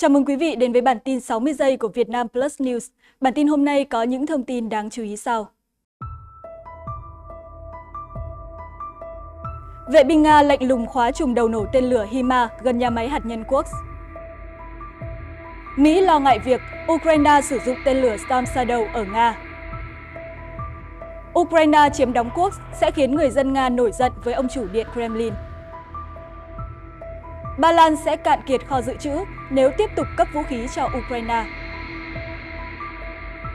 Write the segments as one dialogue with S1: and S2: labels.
S1: Chào mừng quý vị đến với bản tin 60 giây của Việt Nam Plus News. Bản tin hôm nay có những thông tin đáng chú ý sau. Vệ binh Nga lệnh lùng khóa trùm đầu nổ tên lửa Hima gần nhà máy hạt nhân Kursk. Mỹ lo ngại việc Ukraine sử dụng tên lửa Storm Shadow ở Nga. Ukraine chiếm đóng quốc sẽ khiến người dân Nga nổi giận với ông chủ điện Kremlin. Ba Lan sẽ cạn kiệt kho dự trữ nếu tiếp tục cấp vũ khí cho Ukraine.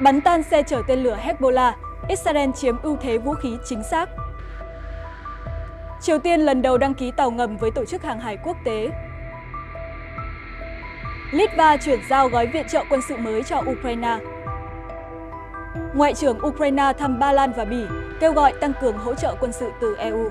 S1: Bắn tan xe chở tên lửa Hezbollah, Israel chiếm ưu thế vũ khí chính xác. Triều Tiên lần đầu đăng ký tàu ngầm với Tổ chức Hàng hải Quốc tế. Litva chuyển giao gói viện trợ quân sự mới cho Ukraine. Ngoại trưởng Ukraine thăm Ba Lan và Bỉ kêu gọi tăng cường hỗ trợ quân sự từ EU.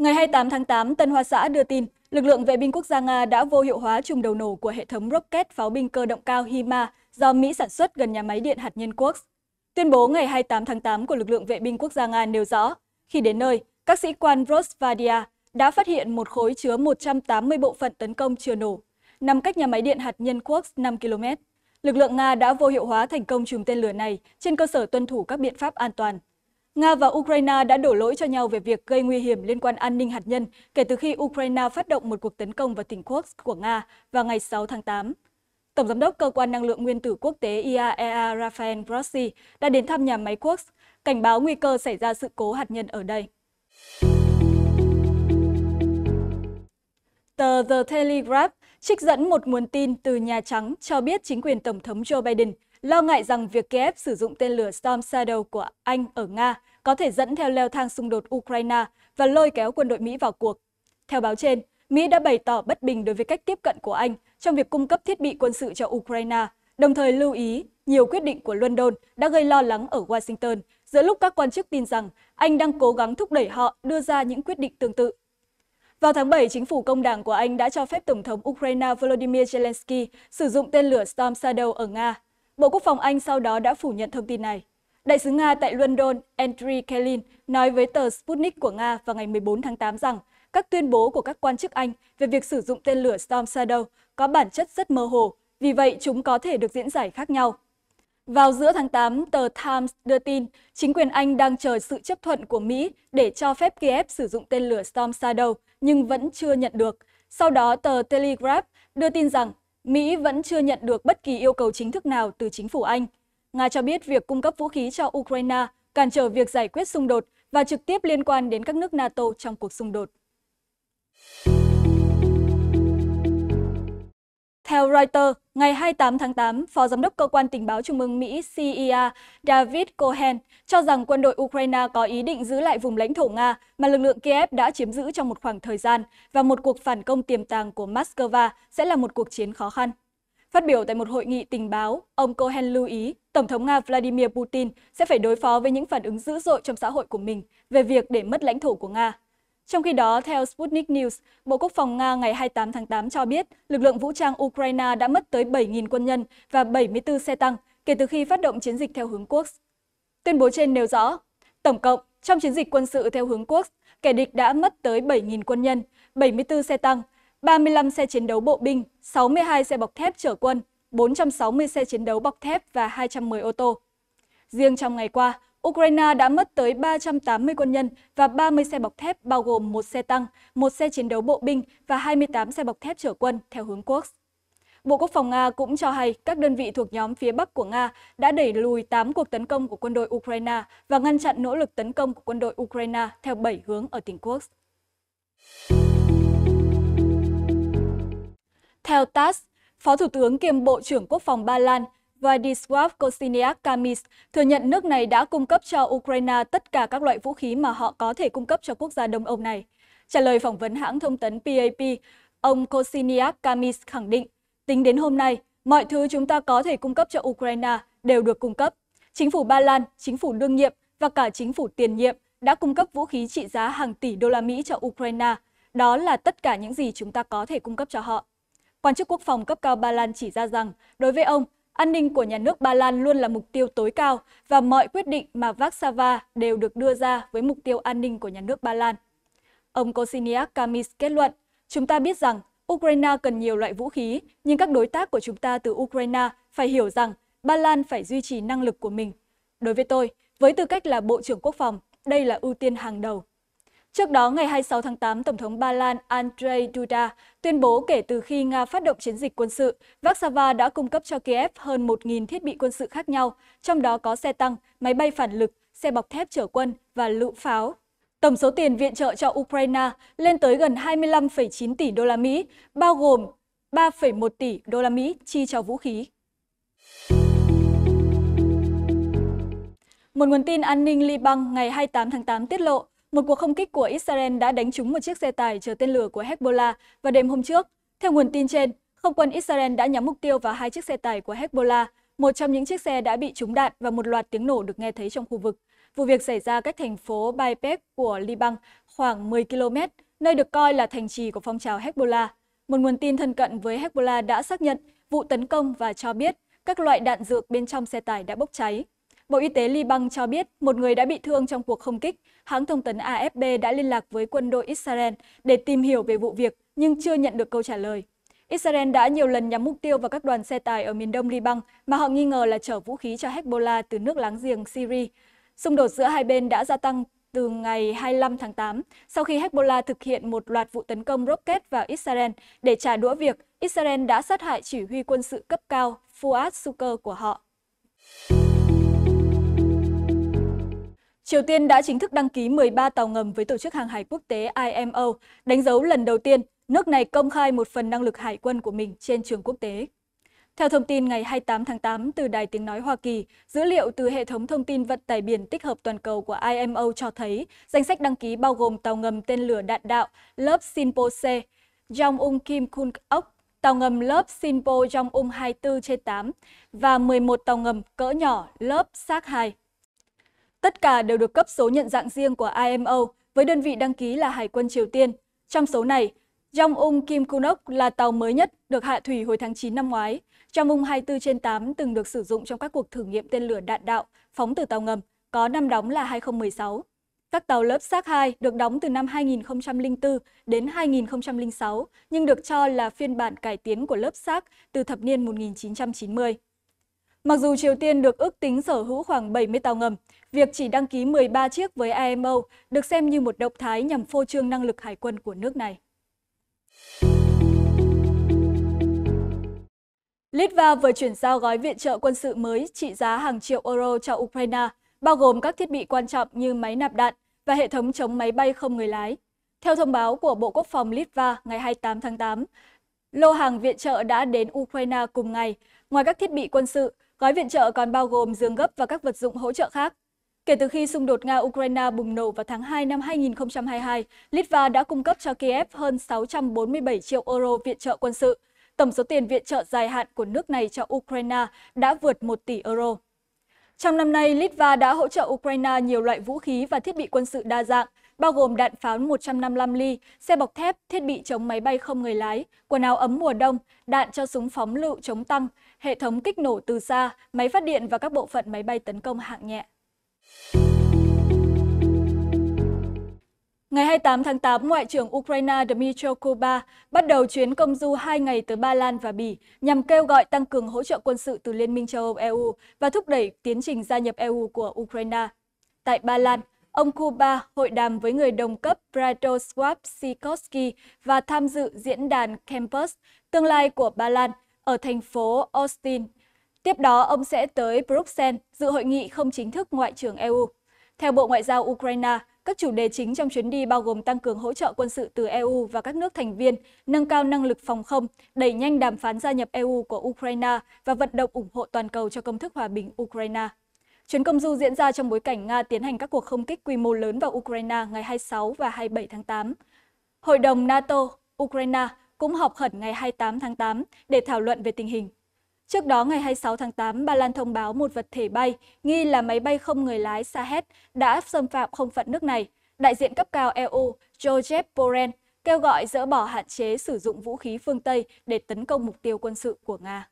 S1: Ngày 28 tháng 8, Tân Hoa Xã đưa tin, lực lượng vệ binh quốc gia Nga đã vô hiệu hóa chùm đầu nổ của hệ thống rocket pháo binh cơ động cao HIMA do Mỹ sản xuất gần nhà máy điện hạt nhân Quốc. Tuyên bố ngày 28 tháng 8 của lực lượng vệ binh quốc gia Nga nêu rõ, khi đến nơi, các sĩ quan Rosvadia đã phát hiện một khối chứa 180 bộ phận tấn công chưa nổ, nằm cách nhà máy điện hạt nhân Quốc 5 km. Lực lượng Nga đã vô hiệu hóa thành công chùm tên lửa này trên cơ sở tuân thủ các biện pháp an toàn. Nga và Ukraine đã đổ lỗi cho nhau về việc gây nguy hiểm liên quan an ninh hạt nhân kể từ khi Ukraine phát động một cuộc tấn công vào tỉnh Kursk của Nga vào ngày 6 tháng 8. Tổng giám đốc Cơ quan Năng lượng Nguyên tử Quốc tế IAEA e Rafael Grossi đã đến thăm nhà máy Kursk, cảnh báo nguy cơ xảy ra sự cố hạt nhân ở đây. Tờ The Telegraph trích dẫn một nguồn tin từ Nhà Trắng cho biết chính quyền Tổng thống Joe Biden – lo ngại rằng việc Kiev sử dụng tên lửa Storm Shadow của Anh ở Nga có thể dẫn theo leo thang xung đột Ukraine và lôi kéo quân đội Mỹ vào cuộc. Theo báo trên, Mỹ đã bày tỏ bất bình đối với cách tiếp cận của Anh trong việc cung cấp thiết bị quân sự cho Ukraine, đồng thời lưu ý nhiều quyết định của London đã gây lo lắng ở Washington giữa lúc các quan chức tin rằng Anh đang cố gắng thúc đẩy họ đưa ra những quyết định tương tự. Vào tháng 7, chính phủ công đảng của Anh đã cho phép Tổng thống Ukraine Volodymyr Zelensky sử dụng tên lửa Storm Shadow ở Nga Bộ Quốc phòng Anh sau đó đã phủ nhận thông tin này. Đại sứ Nga tại London Andrew Kelin nói với tờ Sputnik của Nga vào ngày 14 tháng 8 rằng các tuyên bố của các quan chức Anh về việc sử dụng tên lửa Storm Shadow có bản chất rất mơ hồ, vì vậy chúng có thể được diễn giải khác nhau. Vào giữa tháng 8, tờ Times đưa tin chính quyền Anh đang chờ sự chấp thuận của Mỹ để cho phép Kiev sử dụng tên lửa Storm Shadow nhưng vẫn chưa nhận được. Sau đó, tờ Telegraph đưa tin rằng Mỹ vẫn chưa nhận được bất kỳ yêu cầu chính thức nào từ chính phủ Anh. Nga cho biết việc cung cấp vũ khí cho Ukraine cản trở việc giải quyết xung đột và trực tiếp liên quan đến các nước NATO trong cuộc xung đột. Theo Reuters, ngày 28 tháng 8, Phó Giám đốc Cơ quan Tình báo Trung ương Mỹ CIA e David Cohen cho rằng quân đội Ukraine có ý định giữ lại vùng lãnh thổ Nga mà lực lượng Kiev đã chiếm giữ trong một khoảng thời gian và một cuộc phản công tiềm tàng của Moscow sẽ là một cuộc chiến khó khăn. Phát biểu tại một hội nghị tình báo, ông Cohen lưu ý Tổng thống Nga Vladimir Putin sẽ phải đối phó với những phản ứng dữ dội trong xã hội của mình về việc để mất lãnh thổ của Nga. Trong khi đó, theo Sputnik News, Bộ Quốc phòng Nga ngày 28 tháng 8 cho biết lực lượng vũ trang Ukraine đã mất tới 7.000 quân nhân và 74 xe tăng kể từ khi phát động chiến dịch theo hướng Quốc. Tuyên bố trên nêu rõ, tổng cộng, trong chiến dịch quân sự theo hướng Quốc, kẻ địch đã mất tới 7.000 quân nhân, 74 xe tăng, 35 xe chiến đấu bộ binh, 62 xe bọc thép chở quân, 460 xe chiến đấu bọc thép và 210 ô tô. Riêng trong ngày qua, Ukraine đã mất tới 380 quân nhân và 30 xe bọc thép bao gồm một xe tăng, một xe chiến đấu bộ binh và 28 xe bọc thép chở quân theo hướng Kursk. Bộ Quốc phòng Nga cũng cho hay các đơn vị thuộc nhóm phía Bắc của Nga đã đẩy lùi 8 cuộc tấn công của quân đội Ukraine và ngăn chặn nỗ lực tấn công của quân đội Ukraine theo 7 hướng ở tỉnh Kursk. Theo TASS, Phó Thủ tướng kiêm Bộ trưởng Quốc phòng Ba Lan Vladislav Kosiniak Kamis thừa nhận nước này đã cung cấp cho Ukraine tất cả các loại vũ khí mà họ có thể cung cấp cho quốc gia Đông Âu này. Trả lời phỏng vấn hãng thông tấn PAP, ông Kosiniak Kamis khẳng định, tính đến hôm nay, mọi thứ chúng ta có thể cung cấp cho Ukraine đều được cung cấp. Chính phủ Ba Lan, chính phủ đương nhiệm và cả chính phủ tiền nhiệm đã cung cấp vũ khí trị giá hàng tỷ đô la Mỹ cho Ukraine. Đó là tất cả những gì chúng ta có thể cung cấp cho họ. Quan chức quốc phòng cấp cao Ba Lan chỉ ra rằng, đối với ông, An ninh của nhà nước Ba Lan luôn là mục tiêu tối cao và mọi quyết định mà Vaksava đều được đưa ra với mục tiêu an ninh của nhà nước Ba Lan. Ông Kosiniak Kamis kết luận, chúng ta biết rằng Ukraine cần nhiều loại vũ khí, nhưng các đối tác của chúng ta từ Ukraine phải hiểu rằng Ba Lan phải duy trì năng lực của mình. Đối với tôi, với tư cách là Bộ trưởng Quốc phòng, đây là ưu tiên hàng đầu. Trước đó, ngày 26 tháng 8, Tổng thống Ba Lan Andrzej Duda tuyên bố kể từ khi Nga phát động chiến dịch quân sự, Warsaw đã cung cấp cho Kiev hơn 1.000 thiết bị quân sự khác nhau, trong đó có xe tăng, máy bay phản lực, xe bọc thép chở quân và lựu pháo. Tổng số tiền viện trợ cho Ukraine lên tới gần 25,9 tỷ đô la Mỹ, bao gồm 3,1 tỷ đô la Mỹ chi cho vũ khí. Một nguồn tin an ninh Liban ngày 28 tháng 8 tiết lộ, một cuộc không kích của Israel đã đánh trúng một chiếc xe tải chở tên lửa của Hezbollah vào đêm hôm trước. Theo nguồn tin trên, không quân Israel đã nhắm mục tiêu vào hai chiếc xe tải của Hezbollah. Một trong những chiếc xe đã bị trúng đạn và một loạt tiếng nổ được nghe thấy trong khu vực. Vụ việc xảy ra cách thành phố Baipek của Liban khoảng 10 km, nơi được coi là thành trì của phong trào Hezbollah. Một nguồn tin thân cận với Hezbollah đã xác nhận vụ tấn công và cho biết các loại đạn dược bên trong xe tải đã bốc cháy. Bộ Y tế Liban cho biết một người đã bị thương trong cuộc không kích. Hãng thông tấn AFP đã liên lạc với quân đội Israel để tìm hiểu về vụ việc nhưng chưa nhận được câu trả lời. Israel đã nhiều lần nhắm mục tiêu vào các đoàn xe tải ở miền đông Liban mà họ nghi ngờ là chở vũ khí cho Hezbollah từ nước láng giềng Syria. Xung đột giữa hai bên đã gia tăng từ ngày 25 tháng 8, sau khi Hezbollah thực hiện một loạt vụ tấn công rocket vào Israel để trả đũa việc Israel đã sát hại chỉ huy quân sự cấp cao Fuad Suker của họ. Triều Tiên đã chính thức đăng ký 13 tàu ngầm với Tổ chức Hàng hải Quốc tế IMO, đánh dấu lần đầu tiên nước này công khai một phần năng lực hải quân của mình trên trường quốc tế. Theo thông tin ngày 28 tháng 8 từ Đài Tiếng Nói Hoa Kỳ, dữ liệu từ hệ thống thông tin vận tải biển tích hợp toàn cầu của IMO cho thấy danh sách đăng ký bao gồm tàu ngầm tên lửa đạn đạo lớp Sinpose, Jong-un Kim Kun Ok, tàu ngầm lớp Sinpo Jong-un 24 trên 8 và 11 tàu ngầm cỡ nhỏ lớp Sát 2. Tất cả đều được cấp số nhận dạng riêng của IMO với đơn vị đăng ký là Hải quân Triều Tiên. Trong số này, Jong-un Kim Kunok là tàu mới nhất được hạ thủy hồi tháng 9 năm ngoái. Jong-un 24 trên 8 từng được sử dụng trong các cuộc thử nghiệm tên lửa đạn đạo phóng từ tàu ngầm, có năm đóng là 2016. Các tàu lớp SAC 2 được đóng từ năm 2004 đến 2006, nhưng được cho là phiên bản cải tiến của lớp SAC từ thập niên 1990. Mặc dù Triều Tiên được ước tính sở hữu khoảng 70 tàu ngầm, việc chỉ đăng ký 13 chiếc với IMO được xem như một động thái nhằm phô trương năng lực hải quân của nước này. Litva vừa chuyển giao gói viện trợ quân sự mới trị giá hàng triệu euro cho Ukraine, bao gồm các thiết bị quan trọng như máy nạp đạn và hệ thống chống máy bay không người lái. Theo thông báo của Bộ Quốc phòng Litva ngày 28 tháng 8, lô hàng viện trợ đã đến Ukraine cùng ngày. Ngoài các thiết bị quân sự, Gói viện trợ còn bao gồm giường gấp và các vật dụng hỗ trợ khác. Kể từ khi xung đột Nga-Ukraine bùng nổ vào tháng 2 năm 2022, Litva đã cung cấp cho Kiev hơn 647 triệu euro viện trợ quân sự. Tổng số tiền viện trợ dài hạn của nước này cho Ukraine đã vượt 1 tỷ euro. Trong năm nay, Litva đã hỗ trợ Ukraine nhiều loại vũ khí và thiết bị quân sự đa dạng, bao gồm đạn pháo 155 ly, xe bọc thép, thiết bị chống máy bay không người lái, quần áo ấm mùa đông, đạn cho súng phóng lựu chống tăng, hệ thống kích nổ từ xa, máy phát điện và các bộ phận máy bay tấn công hạng nhẹ. Ngày 28 tháng 8, Ngoại trưởng Ukraine Dmytro Kuba bắt đầu chuyến công du 2 ngày tới Ba Lan và Bỉ nhằm kêu gọi tăng cường hỗ trợ quân sự từ Liên minh châu Âu EU và thúc đẩy tiến trình gia nhập EU của Ukraine. Tại Ba Lan, Ông Cuba hội đàm với người đồng cấp Bradoslav Sikorsky và tham dự diễn đàn Campus Tương lai của Ba Lan ở thành phố Austin. Tiếp đó, ông sẽ tới Bruxelles dự hội nghị không chính thức Ngoại trưởng EU. Theo Bộ Ngoại giao Ukraine, các chủ đề chính trong chuyến đi bao gồm tăng cường hỗ trợ quân sự từ EU và các nước thành viên, nâng cao năng lực phòng không, đẩy nhanh đàm phán gia nhập EU của Ukraine và vận động ủng hộ toàn cầu cho công thức hòa bình Ukraine. Chuyến công du diễn ra trong bối cảnh Nga tiến hành các cuộc không kích quy mô lớn vào Ukraine ngày 26 và 27 tháng 8. Hội đồng NATO Ukraine cũng họp khẩn ngày 28 tháng 8 để thảo luận về tình hình. Trước đó, ngày 26 tháng 8, Ba Lan thông báo một vật thể bay nghi là máy bay không người lái Sahed đã xâm phạm không phận nước này. Đại diện cấp cao EU Joseph Borrell kêu gọi dỡ bỏ hạn chế sử dụng vũ khí phương Tây để tấn công mục tiêu quân sự của Nga.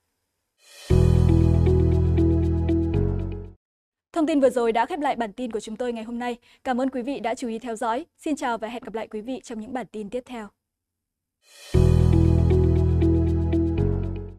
S1: Thông tin vừa rồi đã khép lại bản tin của chúng tôi ngày hôm nay. Cảm ơn quý vị đã chú ý theo dõi. Xin chào và hẹn gặp lại quý vị trong những bản tin tiếp theo.